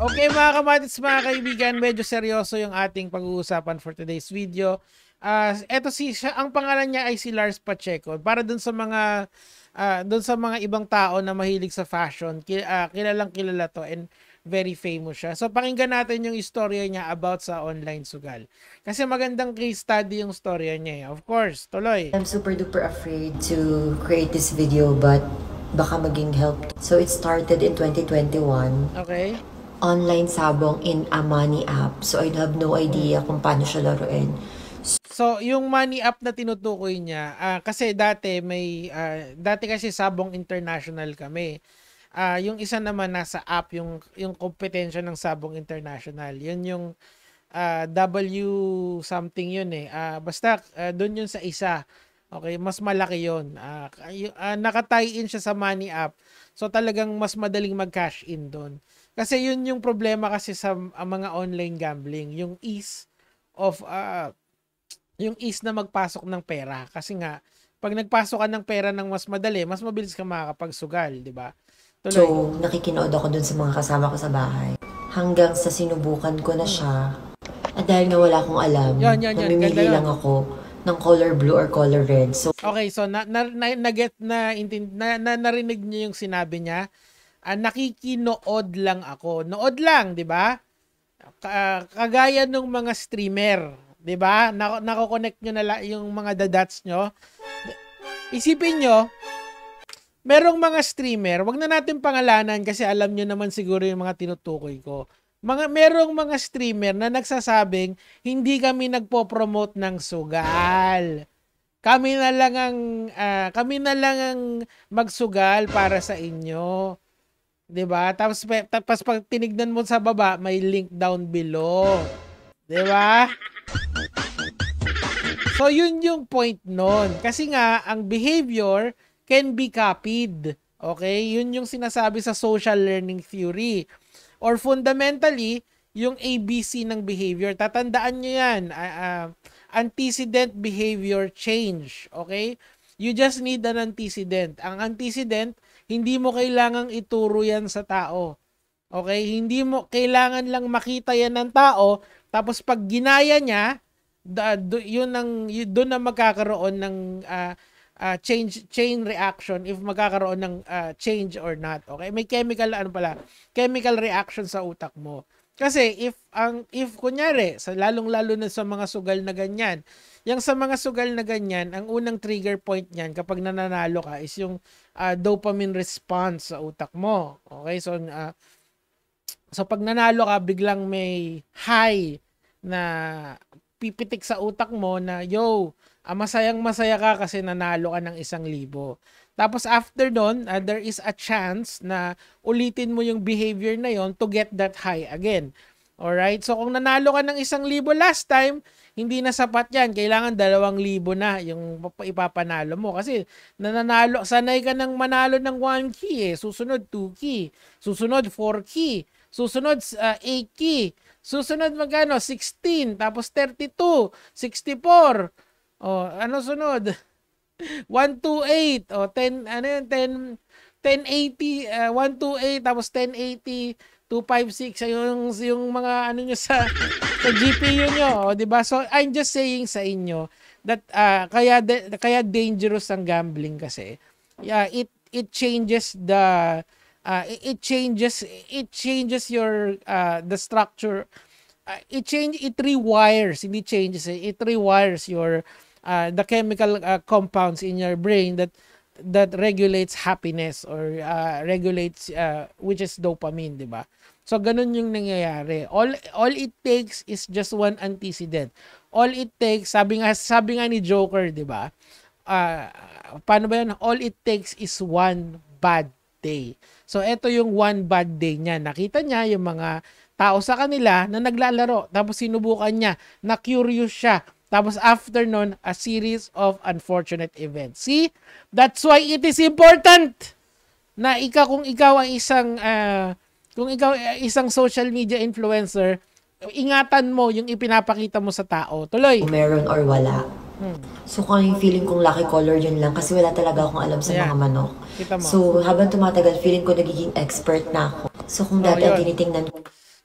Okay mga kamatis, mga kaibigan, medyo seryoso yung ating pag-uusapan for today's video. Uh, eto si siya, ang pangalan niya ay si Lars Pacheco. Para dun sa mga uh, dun sa mga ibang tao na mahilig sa fashion, kil, uh, ah, kilalang kilala to and very famous siya. So pakinggan natin yung istorya niya about sa online sugal. Kasi magandang case study yung istorya niya. Eh. Of course, tuloy. I'm super duper afraid to create this video but baka maging help. So it started in 2021. Okay online sabong in a money app. So, I have no idea kung paano siya laruin. So, yung money app na tinutukoy niya, uh, kasi dati may, uh, dati kasi Sabong International kami. Uh, yung isa naman nasa app, yung, yung kompetensya ng Sabong International. Yun yung uh, W something yun eh. Uh, basta, uh, dun yun sa isa. Okay, mas malaki yun. Uh, uh, nakatie in siya sa money app. So, talagang mas madaling mag-cash in doon. Kasi yun yung problema kasi sa mga online gambling, yung ease of uh, yung ease na magpasok ng pera. Kasi nga, pag nagpasok ka ng pera ng mas madali, mas mabilis ka makakapagsugal, di ba? Tuloy. So, nakikinood ako dun sa mga kasama ko sa bahay. Hanggang sa sinubukan ko na siya. At dahil nga wala akong alam, yan, yan, yan. namimili lang ako ng color blue or color red. So, okay, so na, na, na, na, get, na, na, na, narinig niyo yung sinabi niya uh, nakikinood lang ako. Nood lang, 'di ba? Ka- kagaya ng mga streamer, 'di ba? Na- nako-connect niyo na la- yung mga dadats nyo. Isipin nyo, merong mga streamer, wag na natin pangalanan kasi alam nyo naman siguro yung mga tinutukoy ko. Mga, merong mga streamer na nagsasabing, hindi kami nagpo-promote ng sugal. Kami na lang ang, uh, kami na lang ang magsugal para sa inyo. 'Di ba? Tapos tapos pag tinignan mo sa baba, may link down below. 'Di ba? So yun yung point noon. Kasi nga ang behavior can be copied. Okay? Yun yung sinasabi sa social learning theory. Or fundamentally, yung ABC ng behavior. Tatandaan nyo yan. Uh, uh, antecedent behavior change. Okay? You just need an antecedent. Ang antecedent hindi mo kailangang ituro yan sa tao. Okay? Hindi mo kailangan lang makita yan ng tao tapos pag ginaya niya, yun ang doon na magkakaroon ng uh, uh, change chain reaction if magkakaroon ng uh, change or not. Okay? May chemical ano pala, chemical reaction sa utak mo. Kasi if ang if kunyari, sa lalong-lalo na sa mga sugal na ganyan, Yang sa mga sugal na ganyan, ang unang trigger point niyan kapag nananalo ka is yung uh, dopamine response sa utak mo. Okay? So, uh, so pag nanalo ka, biglang may high na pipitik sa utak mo na, yo, uh, masayang masaya ka kasi nanalo ka ng isang libo. Tapos after doon, uh, there is a chance na ulitin mo yung behavior na yon to get that high again. Alright? So kung nanalo ka ng isang libo last time, hindi na sapat yan. Kailangan dalawang libo na yung ipapanalo mo. Kasi nananalo, sanay ka nang manalo ng 1 key eh. Susunod 2 key. Susunod 4 key. Susunod uh, ah, 8 key. Susunod magkano? 16. Tapos 32. 64. Oh, ano sunod? 128. O, oh, 10, ano yun? 10, 1080, uh, 128, tapos 1080, 256 yung yung mga ano niyo sa sa GPU niyo, 'di ba? So I'm just saying sa inyo that uh, kaya de, kaya dangerous ang gambling kasi. Yeah, it it changes the uh, it, it changes it changes your uh, the structure uh, it change it rewires hindi changes eh. it rewires your uh, the chemical uh, compounds in your brain that that regulates happiness or uh, regulates uh, which is dopamine, 'di ba? So, ganun yung nangyayari. All, all it takes is just one antecedent. All it takes, sabi nga, sabi nga ni Joker, di ba? Uh, paano ba 'yan? All it takes is one bad day. So, ito yung one bad day niya. Nakita niya yung mga tao sa kanila na naglalaro. Tapos, sinubukan niya. Na-curious siya. Tapos, afternoon, a series of unfortunate events. See? That's why it is important na ikaw, kung ikaw ang isang... Uh, kung ikaw eh, isang social media influencer, ingatan mo yung ipinapakita mo sa tao. Tuloy. Kung meron or wala. Hmm. So kung yung feeling kong lucky color yun lang kasi wala talaga akong alam sa yeah. mga manok. So habang tumatagal, feeling ko nagiging expert na ako. So kung oh, dati oh, tinitingnan ko.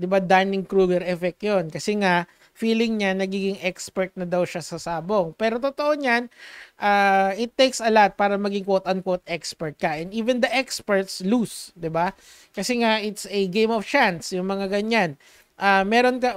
Di ba Dunning-Kruger effect yon Kasi nga, feeling niya nagiging expert na daw siya sa sabong. Pero totoo niyan, uh, it takes a lot para maging quote-unquote expert ka. And even the experts lose, ba? Diba? Kasi nga, it's a game of chance, yung mga ganyan. Uh, meron ka,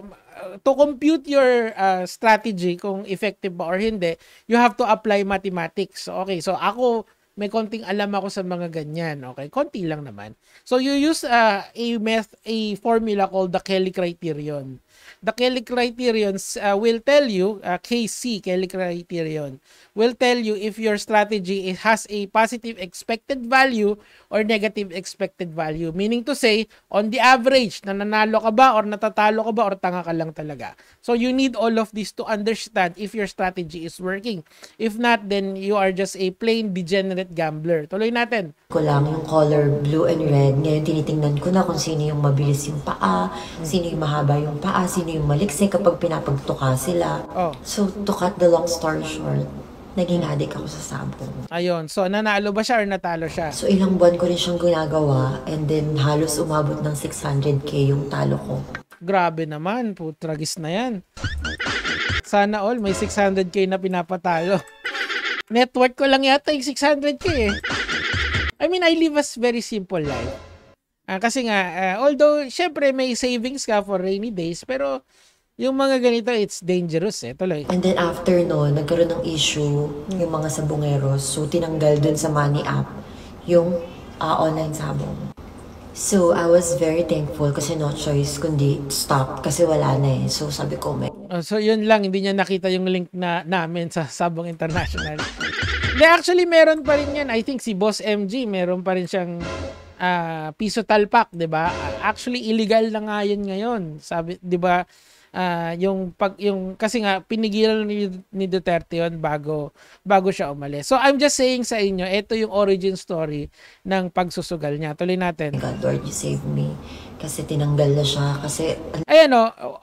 to compute your uh, strategy kung effective ba or hindi, you have to apply mathematics. okay, so ako, may konting alam ako sa mga ganyan, okay? Konti lang naman. So you use uh, a meth a formula called the Kelly criterion the Kelly criterion uh, will tell you, uh, KC, Kelly criterion, will tell you if your strategy it has a positive expected value or negative expected value. Meaning to say, on the average, nananalo ka ba or natatalo ka ba or tanga ka lang talaga. So you need all of this to understand if your strategy is working. If not, then you are just a plain degenerate gambler. Tuloy natin. Ko lang yung color blue and red. Ngayon tinitingnan ko na kung sino yung mabilis yung paa, hmm. sino yung mahaba yung paa, sino sino yung maliksik kapag pinapagtuka sila. Oh. So, to cut the long story short, naging addict ako sa sabon. Ayun. So, nanalo ba siya or natalo siya? So, ilang buwan ko rin siyang ginagawa and then halos umabot ng 600k yung talo ko. Grabe naman. Putragis na yan. Sana all may 600k na pinapatalo. Network ko lang yata yung 600k eh. I mean, I live a very simple life. Uh, kasi nga, uh, although, syempre may savings ka for rainy days, pero yung mga ganito, it's dangerous eh, tuloy. And then after no, nagkaroon ng issue yung mga sabongeros. So, tinanggal dun sa money app yung uh, online sabong. So, I was very thankful kasi no choice kundi stop kasi wala na eh. So, sabi ko, may... Uh, so, yun lang. Hindi niya nakita yung link na namin sa Sabong International. Hindi, actually, meron pa rin yan. I think si Boss MG, meron pa rin siyang uh, piso talpak, 'di ba? Actually illegal na nga 'yan ngayon. Sabi, 'di ba? Uh, yung pag yung kasi nga pinigilan ni, ni Duterte 'yon bago bago siya umalis. So I'm just saying sa inyo, ito yung origin story ng pagsusugal niya. Tuloy natin. God, Lord, you save me kasi tinanggal na siya kasi Ayan oh,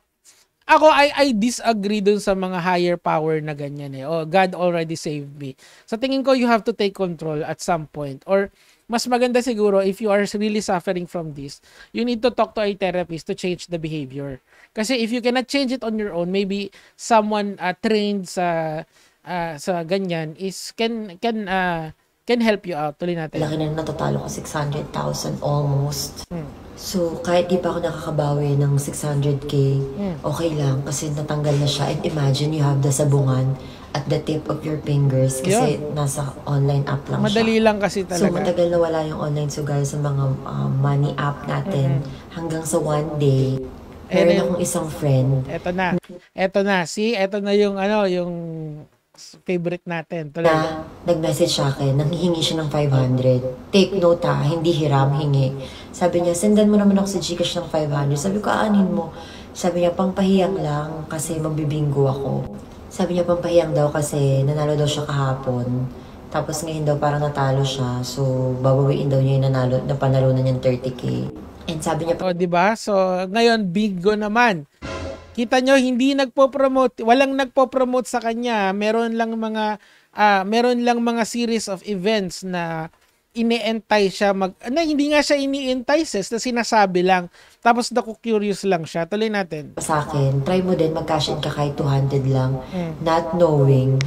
ako I I disagree dun sa mga higher power na ganyan eh. Oh, God already saved me. Sa so, tingin ko you have to take control at some point or mas maganda siguro if you are really suffering from this, you need to talk to a therapist to change the behavior. Kasi if you cannot change it on your own, maybe someone uh, trained sa uh, sa ganyan is can can uh, can help you out. Tuloy natin. Laki na natatalo ko 600,000 almost. Hmm. So, kahit di pa ako nakakabawi ng 600k, mm. okay lang kasi natanggal na siya. And imagine you have the sabungan at the tip of your fingers kasi Yun. nasa online app lang Madali siya. lang kasi talaga. So, matagal na wala yung online sugal sa mga uh, money app natin hmm hanggang sa one day. Meron akong isang friend. Eto na. Eto na. See, eto na yung ano, yung ex favorite natin. Talaga. Na, nag-message sa akin, nanghihingi siya ng 500. Take note ha, hindi hiram, hingi. Sabi niya, sendan mo naman ako sa Gcash ng 500. Sabi ko, aanin mo. Sabi niya, pampahiyang lang kasi magbibingo ako. Sabi niya, pampahiyang daw kasi nanalo daw siya kahapon. Tapos ngayon daw parang natalo siya. So, babawiin daw niya yung nanalo, napanalunan niyang 30k. And sabi niya... O, oh, di ba? So, ngayon, bingo naman. Kita nyo, hindi nagpo-promote, walang nagpo-promote sa kanya. Meron lang mga, uh, meron lang mga series of events na ini entice siya mag na hindi nga siya ini-entices eh, na sinasabi lang tapos naku curious lang siya tuloy natin sa akin try mo din mag-cash in ka kahit 200 lang mm. not knowing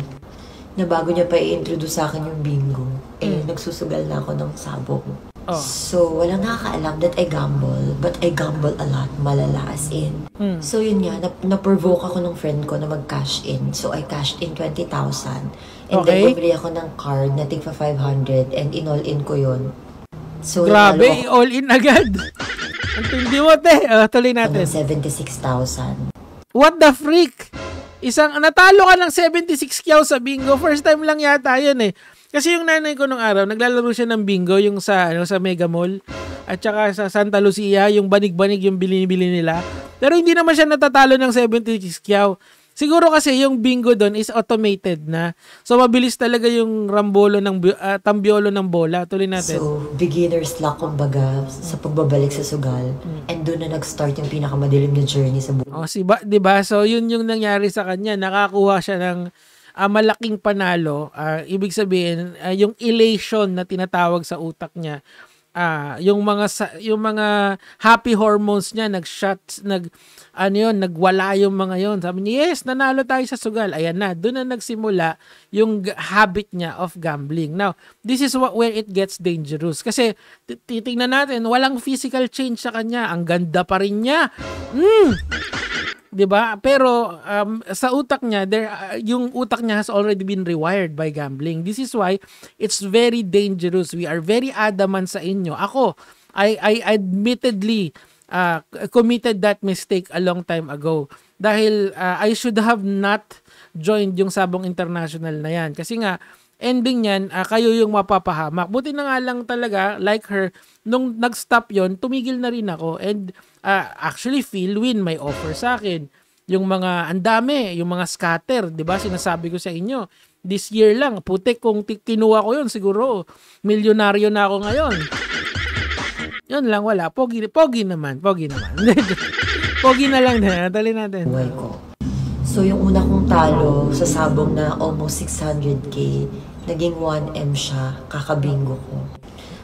na bago niya pa i-introduce sa akin yung bingo eh mm. nagsusugal na ako ng sabong Oh. So, walang nakakaalam that I gamble, but I gamble a lot, malala as in. Mm. So, yun nga, na- na-provoke ako ng friend ko na mag-cash in. So, I cashed in 20,000. And okay. then, bumili ako ng card na tigpa 500 and in-all-in ko yun. So, Grabe, ako, all-in agad! Ang tindi mo, te. Uh, tuloy natin. 76,000. What the freak? Isang, natalo ka ng 76 kyaw sa bingo. First time lang yata yun eh. Kasi yung nanay ko nung araw, naglalaro siya ng bingo yung sa ano sa Mega Mall at saka sa Santa Lucia, yung banig-banig yung binibili nila. Pero hindi naman siya natatalo ng 76 kyaw. Siguro kasi yung bingo doon is automated na. So mabilis talaga yung rambolo ng uh, tambiolo ng bola. Tuloy natin. So, beginner's luck kumbaga sa pagbabalik sa sugal mm. and doon na nag-start yung pinakamadilim na journey sa buhay. Oh, si ba, 'di ba? So yun yung nangyari sa kanya. Nakakuha siya ng uh, malaking panalo, uh, ibig sabihin uh, yung elation na tinatawag sa utak niya, uh, yung mga yung mga happy hormones niya nag-shot nag ano yun, nagwala yung mga yon. Sabi niya, "Yes, nanalo tayo sa sugal." Ayan na, doon na nagsimula yung habit niya of gambling. Now, this is what, where it gets dangerous kasi titingnan natin, walang physical change sa kanya. Ang ganda pa rin niya. Mm. 'di ba? Pero um, sa utak niya, there uh, yung utak niya has already been rewired by gambling. This is why it's very dangerous. We are very adamant sa inyo. Ako, I I admittedly uh, committed that mistake a long time ago dahil uh, I should have not joined yung Sabong International na yan kasi nga ending niyan, uh, kayo yung mapapahamak. Buti na nga lang talaga, like her, nung nag-stop yon tumigil na rin ako. And uh, actually Philwin may offer sa akin yung mga ang dami, yung mga scatter, 'di ba? Sinasabi ko sa inyo, this year lang, putek kung kinuha ko 'yon, siguro milyonaryo na ako ngayon. 'Yon lang wala, pogi pogi naman, pogi naman. pogi na lang na, dali natin. Buhay So yung una kong talo sa sabong na almost 600k, naging 1M siya, kakabingo ko.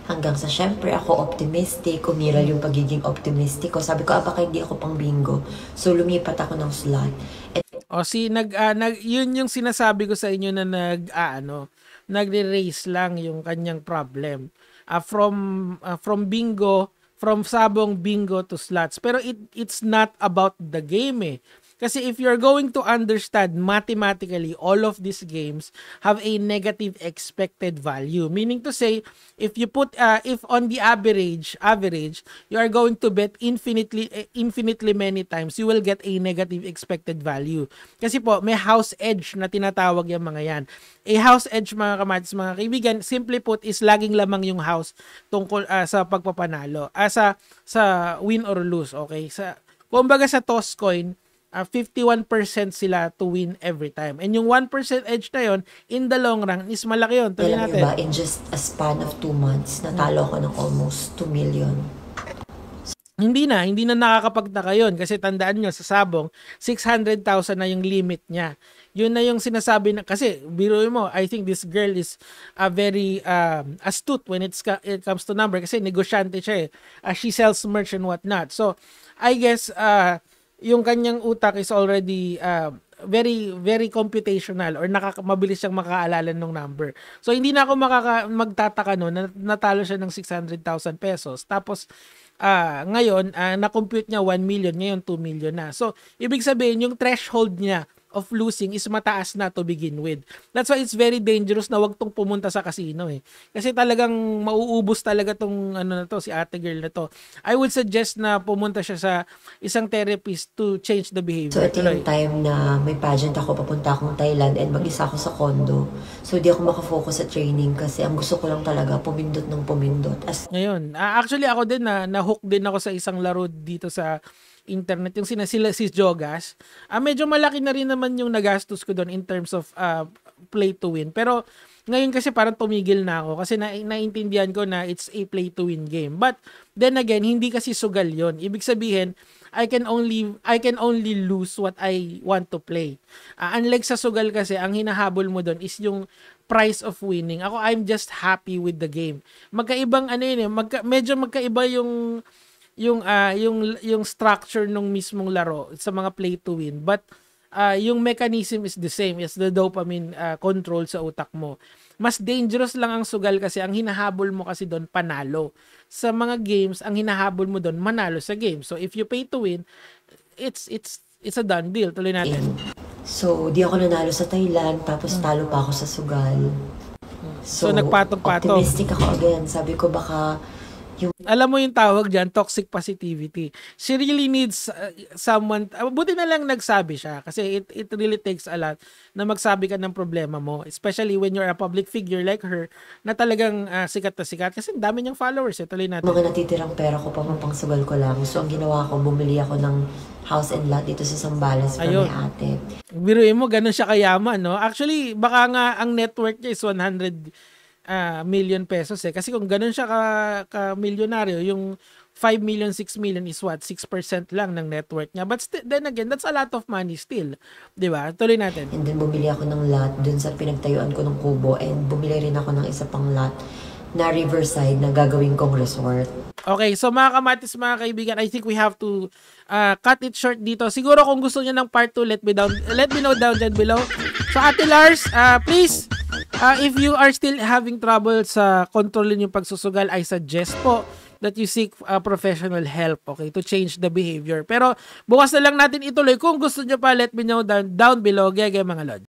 Hanggang sa syempre ako optimistic, umiral yung pagiging optimistic ko. Sabi ko, ah baka hindi ako pang bingo. So lumipat ako ng slot. And... O si nag, uh, nag yun yung sinasabi ko sa inyo na nag uh, ano, nagre-raise lang yung kanyang problem. Uh, from uh, from bingo from sabong bingo to slots pero it it's not about the game eh kasi if you're going to understand mathematically, all of these games have a negative expected value. Meaning to say, if you put, uh, if on the average, average, you are going to bet infinitely, eh, infinitely many times, you will get a negative expected value. Kasi po, may house edge na tinatawag yung mga yan. A house edge, mga kamatis, mga kaibigan, simply put, is laging lamang yung house tungkol uh, sa pagpapanalo. Uh, sa, sa win or lose, okay? Sa, kumbaga sa toss coin, uh, ah, 51% sila to win every time. And yung 1% edge na yun, in the long run, is malaki yun. Tuloy natin. Ba, in just a span of 2 months, natalo ako ng almost 2 million. Hindi na, hindi na nakakapagtaka yun. Kasi tandaan nyo, sa sabong, 600,000 na yung limit niya. Yun na yung sinasabi na, kasi biro mo, I think this girl is a very um, astute when it's, it comes to number. Kasi negosyante siya eh. Uh, she sells merch and whatnot. So, I guess, uh, yung kanyang utak is already uh, very very computational or nakakamabilis siyang makaalala ng number. So hindi na ako makaka- magtataka no na natalo siya ng 600,000 pesos. Tapos uh, ngayon uh, na-compute niya 1 million, ngayon 2 million na. So ibig sabihin yung threshold niya of losing is mataas na to begin with. That's why it's very dangerous na wag tong pumunta sa casino eh. Kasi talagang mauubos talaga tong ano na to, si ate girl na to. I would suggest na pumunta siya sa isang therapist to change the behavior. So ito yung time na may pageant ako, papunta akong Thailand and mag-isa ako sa condo. So di ako makafocus sa training kasi ang gusto ko lang talaga pumindot ng pumindot. As... Ngayon, ah, actually ako din na, na-hook din ako sa isang laro dito sa internet, yung sina, sila, si Jogash, ah, medyo malaki na rin naman yung nagastos ko doon in terms of uh, play to win. Pero ngayon kasi parang tumigil na ako kasi na, naintindihan ko na it's a play to win game. But then again, hindi kasi sugal yon Ibig sabihin, I can only I can only lose what I want to play. Uh, unlike sa sugal kasi, ang hinahabol mo doon is yung price of winning. Ako, I'm just happy with the game. Magkaibang ano yun eh, magka, medyo magkaiba yung yung uh, yung yung structure ng mismong laro sa mga play to win but uh, yung mechanism is the same as the dopamine uh, control sa utak mo mas dangerous lang ang sugal kasi ang hinahabol mo kasi doon panalo sa mga games ang hinahabol mo doon manalo sa game so if you pay to win it's it's it's a done deal tuloy natin so di ako nanalo sa Thailand tapos talo pa ako sa sugal so, so nagpatong-patong optimistic ako again sabi ko baka you. Alam mo yung tawag diyan, toxic positivity. She really needs uh, someone, ah, buti na lang nagsabi siya kasi it, it really takes a lot na magsabi ka ng problema mo, especially when you're a public figure like her na talagang uh, sikat na sikat kasi dami niyang followers. Eh. Tuloy natin. Mga natitirang pera ko pa pangsugal ko lang. So ang ginawa ko, bumili ako ng house and lot dito sa Sambales from Ayun. may ate. Biruin mo, ganun siya kayaman, no? Actually, baka nga ang network niya is 100 uh, million pesos eh. Kasi kung ganun siya ka, ka milyonaryo, yung 5 million, 6 million is what? 6% lang ng network niya. But then again, that's a lot of money still. ba diba? Tuloy natin. And then bumili ako ng lot dun sa pinagtayuan ko ng kubo and bumili rin ako ng isa pang lot na Riverside na gagawin kong resort. Okay, so mga kamatis, mga kaibigan, I think we have to uh, cut it short dito. Siguro kung gusto niyo ng part 2, let me down let me know down there below. So Ate Lars, uh, please Uh, if you are still having trouble sa kontrolin yung pagsusugal, I suggest po that you seek uh, professional help, okay, to change the behavior. Pero bukas na lang natin ituloy. Kung gusto nyo pa, let me know down, down below. Gege mga lod.